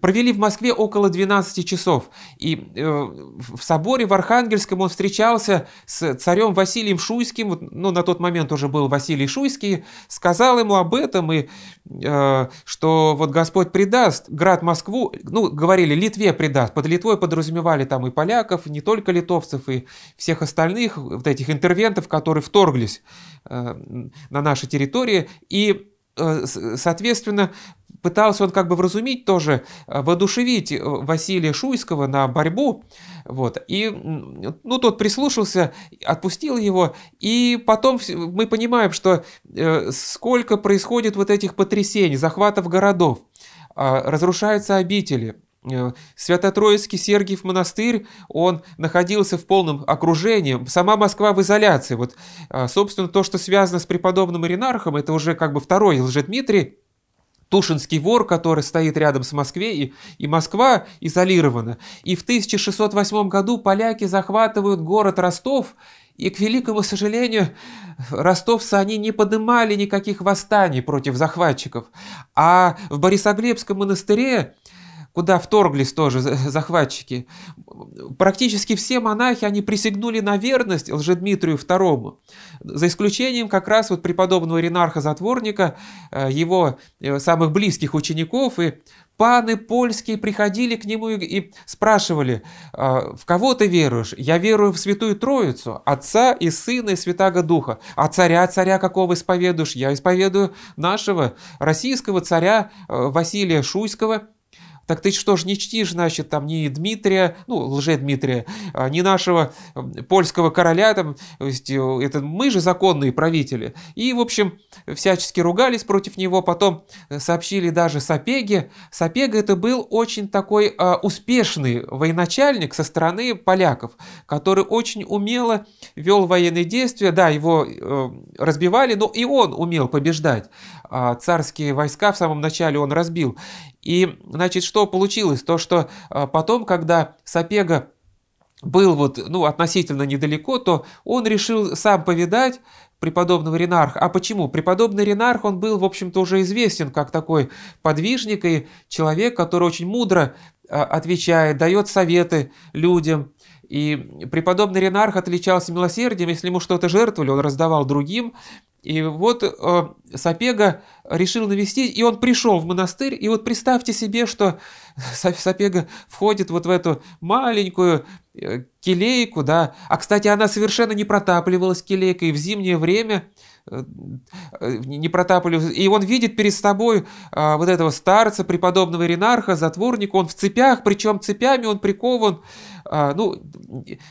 провели в Москве около 12 часов. И э, в соборе в Архангельском он встречался с царем Василием Шуйским, ну, на тот момент уже был Василий Шуйский, сказал ему об этом, и э, что вот Господь предаст град Москву, ну, говорили, Литве предаст. Под Литвой подразумевали там и поляков, не только литовцев, и всех остальных вот этих интервентов, которые вторглись на наши территории. И соответственно, пытался он как бы вразумить тоже, э, воодушевить э, Василия Шуйского на борьбу, вот, и, ну, тот прислушался, отпустил его, и потом мы понимаем, что э, сколько происходит вот этих потрясений, захватов городов, а, разрушаются обители, Свято-Троицкий Сергиев монастырь, он находился в полном окружении, сама Москва в изоляции. Вот, а, собственно, то, что связано с преподобным Иринархом, это уже как бы второй Лжедмитрий, Тушинский вор, который стоит рядом с Москвой, и, и Москва изолирована. И в 1608 году поляки захватывают город Ростов, и, к великому сожалению, ростовцы они не поднимали никаких восстаний против захватчиков. А в Борисоглебском монастыре куда вторглись тоже захватчики. Практически все монахи, они присягнули на верность Лжедмитрию II, за исключением как раз вот преподобного Ренарха Затворника, э, его э, самых близких учеников, и паны польские приходили к нему и спрашивали, «А в кого ты веруешь? Я верую в Святую Троицу, Отца и Сына и Святаго Духа. А царя, царя какого исповедуешь? Я исповедую нашего российского царя э, Василия Шуйского, так ты что ж не чтишь, значит, там не Дмитрия, ну, лже-Дмитрия, а, не нашего польского короля, там, то э, это мы же законные правители. И, в общем, всячески ругались против него, потом э, сообщили даже Сапеге. Сапега это был очень такой э, успешный военачальник со стороны поляков, который очень умело вел военные действия, да, его э, разбивали, но и он умел побеждать. А, царские войска в самом начале он разбил. И, значит, что получилось? То, что а, потом, когда Сапега был вот, ну, относительно недалеко, то он решил сам повидать преподобного Ренарха. А почему? Преподобный Ренарх, он был, в общем-то, уже известен как такой подвижник и человек, который очень мудро а, отвечает, дает советы людям. И преподобный Ренарх отличался милосердием, если ему что-то жертвовали, он раздавал другим. И вот э, Сапега решил навестить, и он пришел в монастырь. И вот представьте себе, что Сапега входит вот в эту маленькую э, келейку, да. А, кстати, она совершенно не протапливалась келейкой в зимнее время э, э, не протапливалась. И он видит перед собой э, вот этого старца, преподобного Ренарха, затворника. Он в цепях, причем цепями он прикован, э, ну,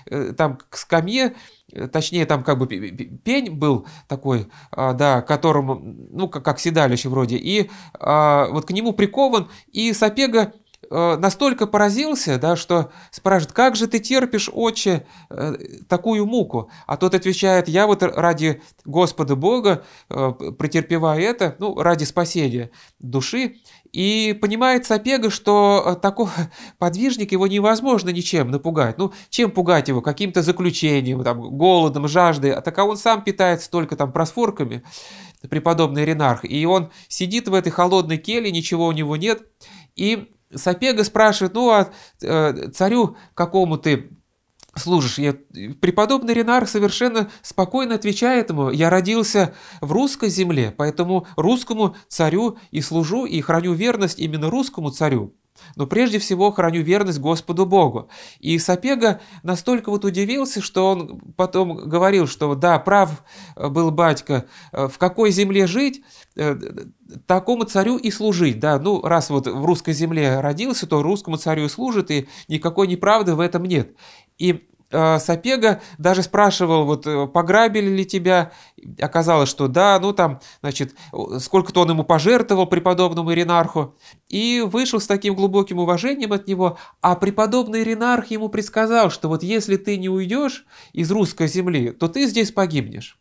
э, там, к скамье. Э, точнее там как бы пень был такой, а, да, которому, ну как, седалище вроде, и а, вот к нему прикован, и Сапега э, настолько поразился, да, что спрашивает, как же ты терпишь, отче, э, такую муку? А тот отвечает, я вот ради Господа Бога претерпеваю это, ну, ради спасения души. И понимает Сапега, что э, такой подвижник его невозможно ничем напугать. Ну, чем пугать его? Каким-то заключением, там, голодом, жаждой. А так а он сам питается только там просфорками, преподобный Ренарх. И он сидит в этой холодной келе, ничего у него нет. И Сапега спрашивает, ну, а э, царю какому ты служишь. Я... Преподобный Ренар совершенно спокойно отвечает ему, я родился в русской земле, поэтому русскому царю и служу, и храню верность именно русскому царю. Но прежде всего храню верность Господу Богу. И Сапега настолько вот удивился, что он потом говорил, что да, прав был батька, в какой земле жить, э, такому царю и служить. Да, ну раз вот в русской земле родился, то русскому царю и служит, и никакой неправды в этом нет. И э, Сапега даже спрашивал, вот э, пограбили ли тебя, оказалось, что да, ну там, значит, сколько-то он ему пожертвовал преподобному Иринарху, и вышел с таким глубоким уважением от него, а преподобный Иринарх ему предсказал, что вот если ты не уйдешь из русской земли, то ты здесь погибнешь.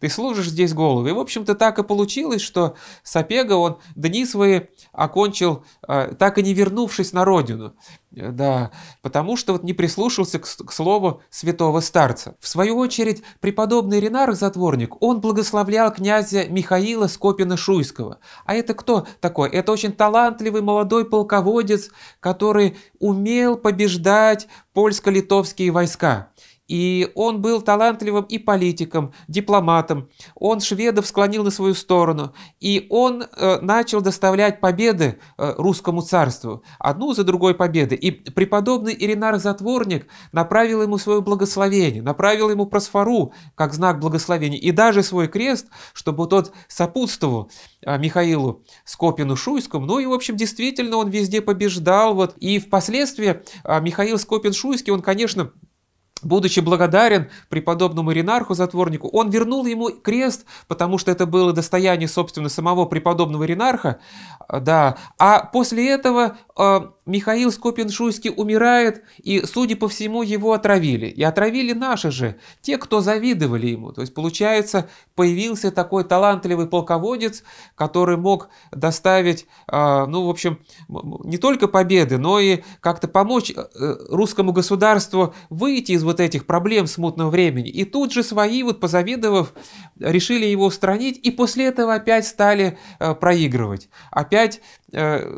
Ты служишь здесь Голугу. И, в общем-то, так и получилось, что Сапега, он дни свои окончил, э, так и не вернувшись на родину. Э, да, потому что вот не прислушался к, к слову святого старца. В свою очередь, преподобный Ренар Затворник, он благословлял князя Михаила Скопина-Шуйского. А это кто такой? Это очень талантливый молодой полководец, который умел побеждать польско-литовские войска. И он был талантливым и политиком, дипломатом. Он шведов склонил на свою сторону. И он э, начал доставлять победы э, русскому царству. Одну за другой победы. И преподобный Иринар Затворник направил ему свое благословение, направил ему просфору как знак благословения. И даже свой крест, чтобы тот сопутствовал э, Михаилу Скопину Шуйскому. Ну и, в общем, действительно, он везде побеждал. Вот. И впоследствии э, Михаил Скопин Шуйский, он, конечно, Будучи благодарен преподобному Ренарху, затворнику, он вернул ему крест, потому что это было достояние, собственно, самого преподобного Ринарха, э, да, а после этого э, Михаил Скопиншуйский умирает, и, судя по всему, его отравили. И отравили наши же, те, кто завидовали ему. То есть, получается, появился такой талантливый полководец, который мог доставить, а, ну, в общем, не только победы, но и как-то помочь э, русскому государству выйти из вот этих проблем смутного времени. И тут же свои, вот позавидовав, решили его устранить, и после этого опять стали э, проигрывать. Опять Э,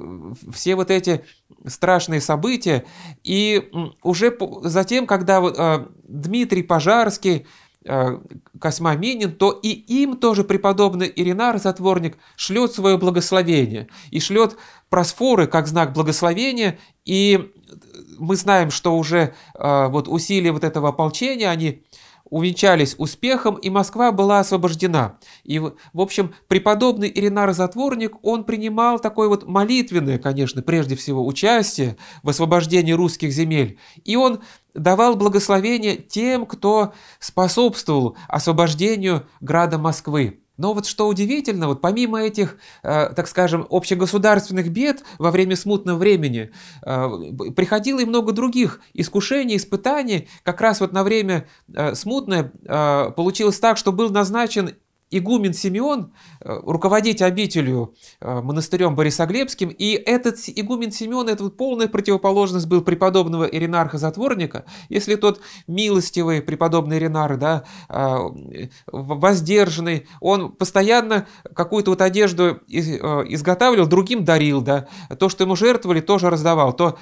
все вот эти страшные события. И уже затем, когда э, Дмитрий Пожарский, э, Косьма Минин, то и им тоже преподобный Иринар, затворник, шлет свое благословение. И шлет просфоры как знак благословения. И мы знаем, что уже вот усилия вот этого ополчения, они увенчались успехом, и Москва была освобождена. И, в общем, преподобный Иринар Затворник, он принимал такое вот молитвенное, конечно, прежде всего, участие в освобождении русских земель. И он давал благословение тем, кто способствовал освобождению града Москвы. Но вот что удивительно, вот помимо этих, э, так скажем, общегосударственных бед во время смутного времени, э, приходило и много других искушений, испытаний. Как раз вот на время э, смутное э, получилось так, что был назначен игумен Симеон, э, руководить обителью э, монастырем Борисоглебским, и этот игумен Симеон, это вот полная противоположность был преподобного Иринарха-затворника, если тот милостивый преподобный Иринар, да, э, воздержанный, он постоянно какую-то вот одежду изготавливал, другим дарил, да, то, что ему жертвовали, тоже раздавал, то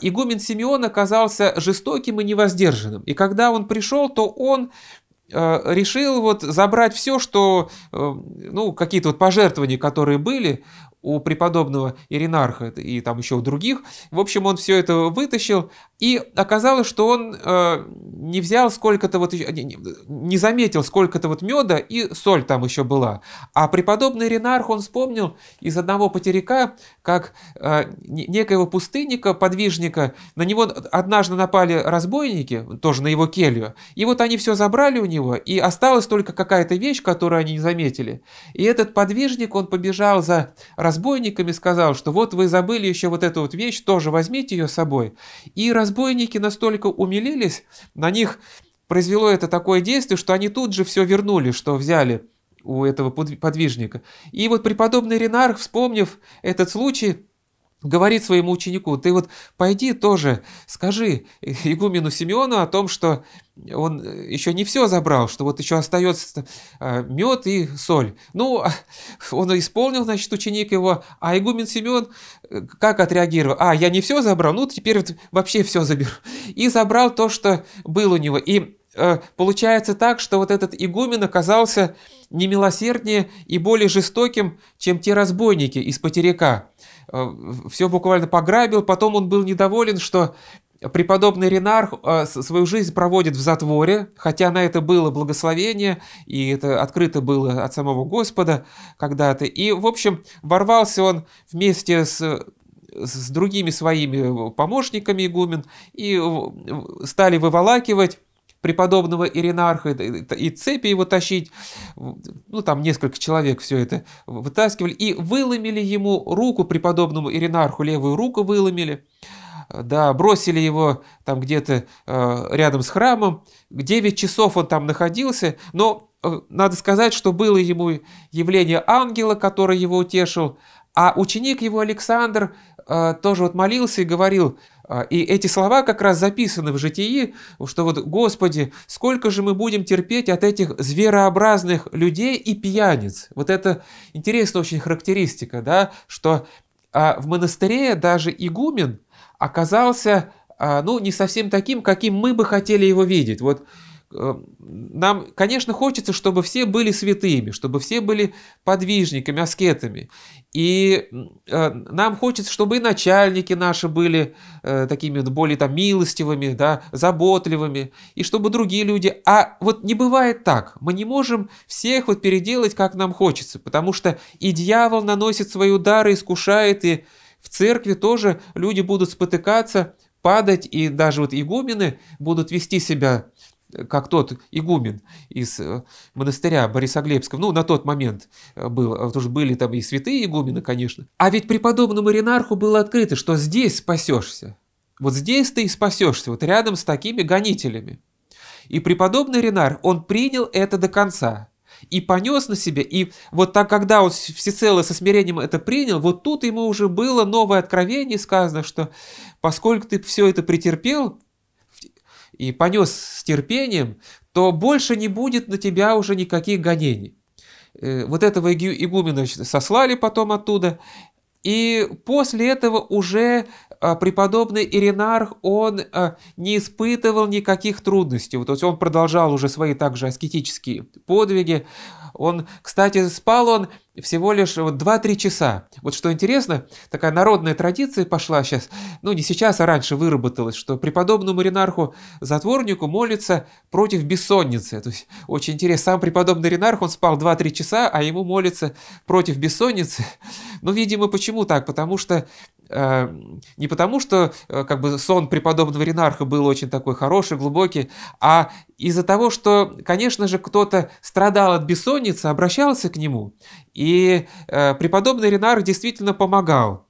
игумен Симеон оказался жестоким и невоздержанным. И когда он пришел, то он Э, решил вот забрать все, что, э, ну, какие-то вот пожертвования, которые были у преподобного Иринарха и там еще у других. В общем, он все это вытащил, и оказалось, что он э, не взял сколько-то вот, не, не заметил сколько-то вот меда, и соль там еще была. А преподобный Ренарх, он вспомнил из одного потеряка, как э, некоего пустынника, подвижника, на него однажды напали разбойники, тоже на его келью, и вот они все забрали у него, и осталась только какая-то вещь, которую они не заметили. И этот подвижник, он побежал за разбойниками, сказал, что вот вы забыли еще вот эту вот вещь, тоже возьмите ее с собой. И раз разбойники настолько умилились, на них произвело это такое действие, что они тут же все вернули, что взяли у этого подвижника. И вот преподобный Ренарх, вспомнив этот случай, говорит своему ученику, ты вот пойди тоже, скажи игумену Симеону о том, что он э, еще не все забрал, что вот еще остается э, мед и соль. Ну, а он исполнил, значит, ученик его, а игумен Симеон э, как отреагировал? А, я не все забрал, ну теперь вот вообще все заберу. И забрал то, что было у него. И получается так, что вот этот игумен оказался немилосерднее и более жестоким, чем те разбойники из потеряка. Э, все буквально пограбил, потом он был недоволен, что преподобный Ренарх э, свою жизнь проводит в затворе, хотя на это было благословение, и это открыто было от самого Господа когда-то. И, в общем, ворвался он вместе с с другими своими помощниками игумен и стали выволакивать преподобного Иринарха и цепи его тащить. Ну, там несколько человек все это вытаскивали. И выломили ему руку, преподобному Иринарху левую руку выломили. Да, бросили его там где-то э, рядом с храмом. 9 часов он там находился, но э, надо сказать, что было ему явление ангела, который его утешил. А ученик его Александр э, тоже вот молился и говорил, а, и эти слова как раз записаны в житии, что вот, Господи, сколько же мы будем терпеть от этих зверообразных людей и пьяниц. Вот это интересная очень характеристика, да, что а, в монастыре даже игумен оказался, а, ну, не совсем таким, каким мы бы хотели его видеть. Вот Э, нам, конечно, хочется, чтобы все были святыми, чтобы все были подвижниками, аскетами. И э, нам хочется, чтобы и начальники наши были э, такими более там, милостивыми, да, заботливыми, и чтобы другие люди. А вот не бывает так. Мы не можем всех вот переделать, как нам хочется, потому что и дьявол наносит свои удары, искушает, и в церкви тоже люди будут спотыкаться, падать, и даже вот игумены будут вести себя как тот игумен из э, монастыря Борисоглебского, ну, на тот момент э, был, э, потому что были там и святые игумены, конечно. А ведь преподобному Ренарху было открыто, что здесь спасешься. Вот здесь ты и спасешься, вот рядом с такими гонителями. И преподобный Ренар, он принял это до конца и понес на себе, и вот так, когда он всецело со смирением это принял, вот тут ему уже было новое откровение сказано, что поскольку ты все это претерпел, и понес с терпением, то больше не будет на тебя уже никаких гонений. Э, вот этого игумена сослали потом оттуда, и после этого уже а, преподобный Иринарх, он а, не испытывал никаких трудностей. То есть он продолжал уже свои также аскетические подвиги, он, кстати, спал он всего лишь 2-3 часа. Вот что интересно, такая народная традиция пошла сейчас, ну не сейчас, а раньше выработалась, что преподобному ренарху затворнику молится против бессонницы. То есть очень интересно, сам преподобный Ринарх он спал 2-3 часа, а ему молится против бессонницы. Ну, видимо, почему так? Потому что Эм, не потому, что э, как бы сон преподобного Ренарха был очень такой хороший, глубокий, а из-за того, что, конечно же, кто-то страдал от бессонницы, обращался к нему, и э, преподобный Ренарх действительно помогал.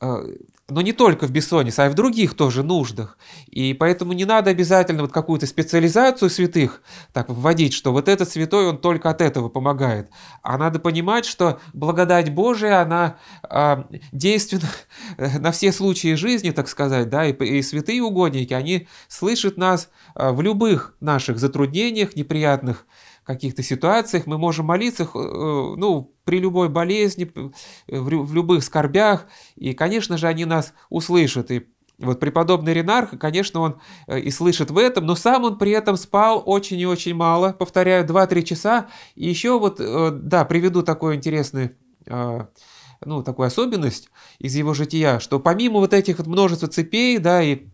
Э, но не только в бессоннице, а и в других тоже нуждах. И поэтому не надо обязательно вот какую-то специализацию святых так вводить, что вот этот святой, он только от этого помогает. А надо понимать, что благодать Божия, она э, действенна на все случаи жизни, так сказать, да, и, и святые угодники, они слышат нас а, в любых наших затруднениях, неприятных каких-то ситуациях, мы можем молиться, э, ну, при любой болезни, э, в любых скорбях, и, конечно же, они нас услышат. И вот преподобный Ренарх, конечно, он э, и слышит в этом, но сам он при этом спал очень и очень мало, повторяю, 2-3 часа. И еще вот, да, приведу такой интересный ну, такую особенность из его жития, что помимо вот этих вот множества цепей, да, и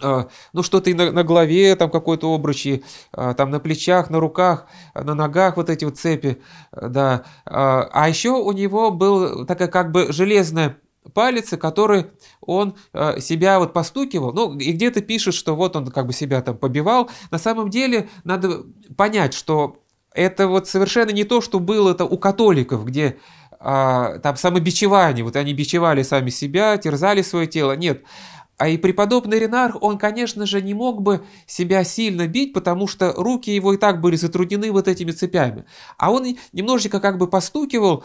а, ну, что-то и на, на голове, там какой-то обруч и а, там на плечах, на руках, на ногах вот эти вот цепи, да. А, а еще у него был такая как бы железная палец, который он себя вот постукивал, ну, и где-то пишет, что вот он как бы себя там побивал. На самом деле надо понять, что это вот совершенно не то, что было это у католиков, где а, там самобичевание, вот они бичевали сами себя, терзали свое тело. Нет, а и преподобный Ренарх он, конечно же, не мог бы себя сильно бить, потому что руки его и так были затруднены вот этими цепями. А он немножечко как бы постукивал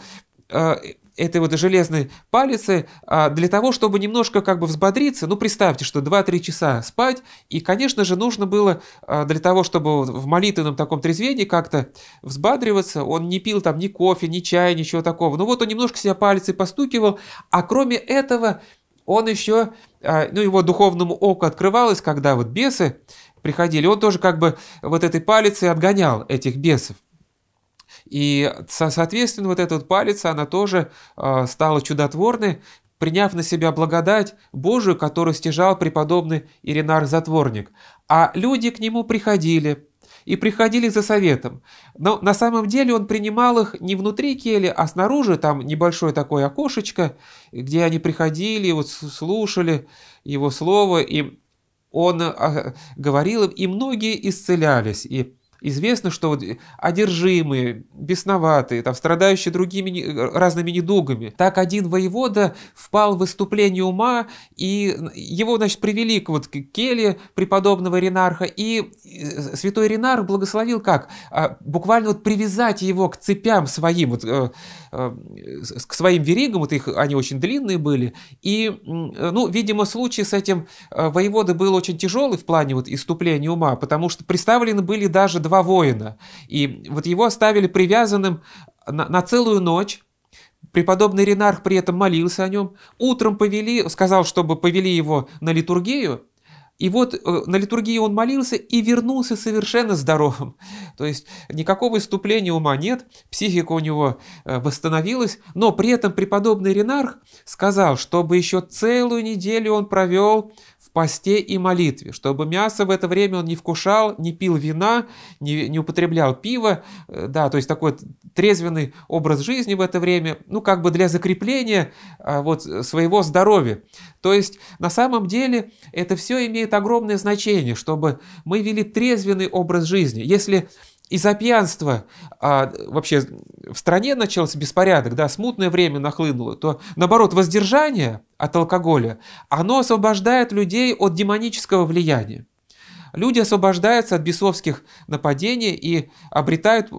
э, этой вот железной палицы э, для того, чтобы немножко как бы взбодриться. Ну, представьте, что 2-3 часа спать. И, конечно же, нужно было э, для того, чтобы в молитвенном таком трезвении как-то взбадриваться. Он не пил там ни кофе, ни чая, ничего такого. Ну вот он немножко себя палицей постукивал. А кроме этого, он еще а, ну, его духовному оку открывалось, когда вот бесы приходили, он тоже как бы вот этой палицей отгонял этих бесов. И, соответственно, вот эта вот палица, она тоже а, стала чудотворной, приняв на себя благодать Божию, которую стяжал преподобный Иринар Затворник. А люди к нему приходили, и приходили за советом. Но на самом деле он принимал их не внутри кели, а снаружи, там небольшое такое окошечко, где они приходили, вот слушали его слово, и он а, говорил им, и многие исцелялись. И Известно, что вот одержимые, бесноватые, там, страдающие другими э, разными недугами. Так один воевода впал в выступление ума, и э, его, значит, привели к, вот, к келе преподобного Ренарха, и э, святой Ренар благословил как? А, буквально вот привязать его к цепям своим, вот, к своим веригам, вот их, они очень длинные были, и, ну, видимо, случай с этим воевода был очень тяжелый в плане вот иступления ума, потому что представлены были даже два два воина. И вот его оставили привязанным на, на целую ночь. Преподобный Ренарх при этом молился о нем. Утром повели, сказал, чтобы повели его на литургию, и вот э, на литургии он молился и вернулся совершенно здоровым. То есть никакого иступления ума нет, психика у него э, восстановилась, но при этом преподобный Ренарх сказал, чтобы еще целую неделю он провел посте и молитве, чтобы мясо в это время он не вкушал, не пил вина, не, не употреблял пиво, э, да, то есть такой трезвенный образ жизни в это время, ну, как бы для закрепления а, вот э, своего здоровья. То есть, на самом деле, это все имеет огромное значение, чтобы мы вели трезвенный образ жизни. Если из-за пьянства а, вообще в стране начался беспорядок, да, смутное время нахлынуло, то наоборот воздержание от алкоголя, оно освобождает людей от демонического влияния. Люди освобождаются от бесовских нападений и обретают э,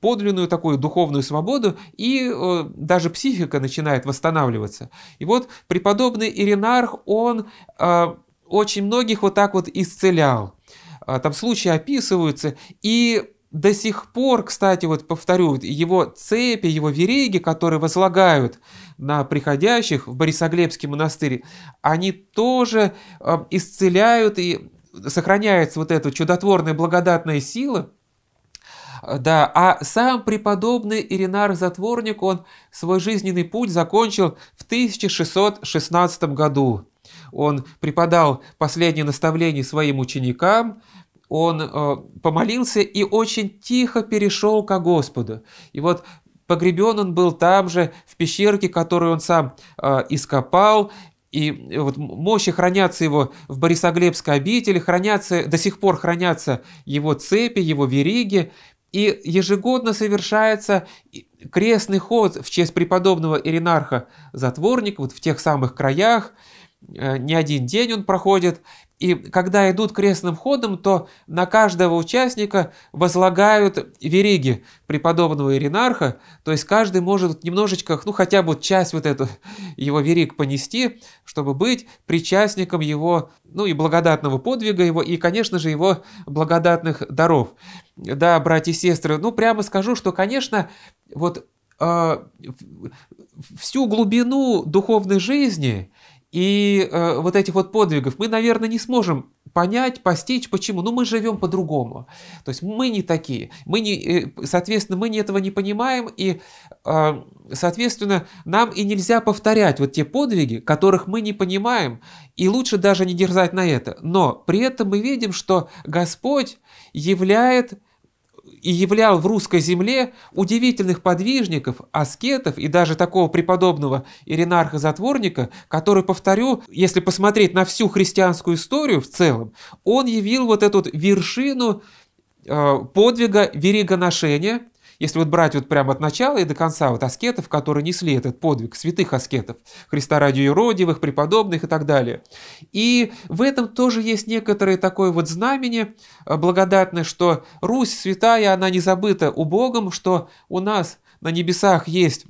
подлинную такую духовную свободу, и э, даже психика начинает восстанавливаться. И вот преподобный Иринарх, он э, очень многих вот так вот исцелял. А, там случаи описываются, и до сих пор, кстати, вот повторю, его цепи, его вериги, которые возлагают на приходящих в Борисоглебский монастырь, они тоже э, исцеляют и сохраняется вот эта чудотворная благодатная сила. Э, да, а сам преподобный Иринар Затворник, он свой жизненный путь закончил в 1616 году. Он преподал последние наставления своим ученикам, он э, помолился и очень тихо перешел ко Господу. И вот погребен он был там же, в пещерке, которую он сам э, ископал, и э, вот мощи хранятся его в Борисоглебской обители, хранятся, до сих пор хранятся его цепи, его вериги, и ежегодно совершается крестный ход в честь преподобного Иринарха Затворника, вот в тех самых краях, э, не один день он проходит, и когда идут крестным ходом, то на каждого участника возлагают вериги преподобного Иринарха, то есть каждый может немножечко, ну хотя бы часть вот эту его вериг понести, чтобы быть причастником его, ну и благодатного подвига его, и, конечно же, его благодатных даров. Да, братья и сестры, ну прямо скажу, что, конечно, вот э, всю глубину духовной жизни – и э, вот этих вот подвигов мы, наверное, не сможем понять, постичь, почему. Ну, мы живем по-другому. То есть мы не такие. Мы не, э, соответственно, мы этого не понимаем, и, э, соответственно, нам и нельзя повторять вот те подвиги, которых мы не понимаем, и лучше даже не дерзать на это. Но при этом мы видим, что Господь являет и являл в русской земле удивительных подвижников, аскетов и даже такого преподобного иринарха-затворника, который, повторю, если посмотреть на всю христианскую историю в целом, он явил вот эту вершину э, подвига веригоношения – если вот брать вот прямо от начала и до конца вот аскетов, которые несли этот подвиг, святых аскетов, Христа ради юродивых, преподобных и так далее. И в этом тоже есть некоторое такое вот знамение э, благодатное, что Русь святая, она не забыта у Богом, что у нас на небесах есть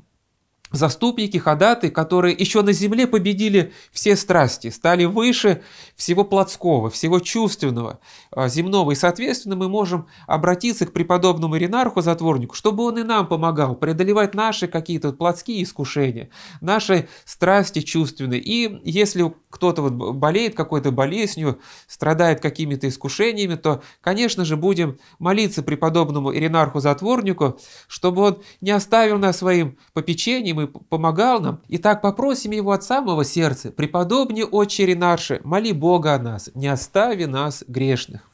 заступники, ходаты, которые еще на земле победили все страсти, стали выше всего плотского, всего чувственного, а, земного. И, соответственно, мы можем обратиться к преподобному Ренарху, затворнику, чтобы он и нам помогал преодолевать наши какие-то плотские искушения, наши страсти чувственные. И если кто-то вот болеет какой-то болезнью, страдает какими-то искушениями, то, конечно же, будем молиться преподобному Иринарху-затворнику, чтобы он не оставил нас своим попечением и помогал нам, и так попросим Его от самого сердца, преподобни очери наши, моли Бога о нас, не остави нас грешных.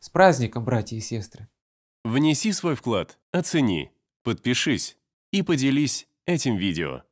С праздником, братья и сестры! Внеси свой вклад, оцени, подпишись и поделись этим видео.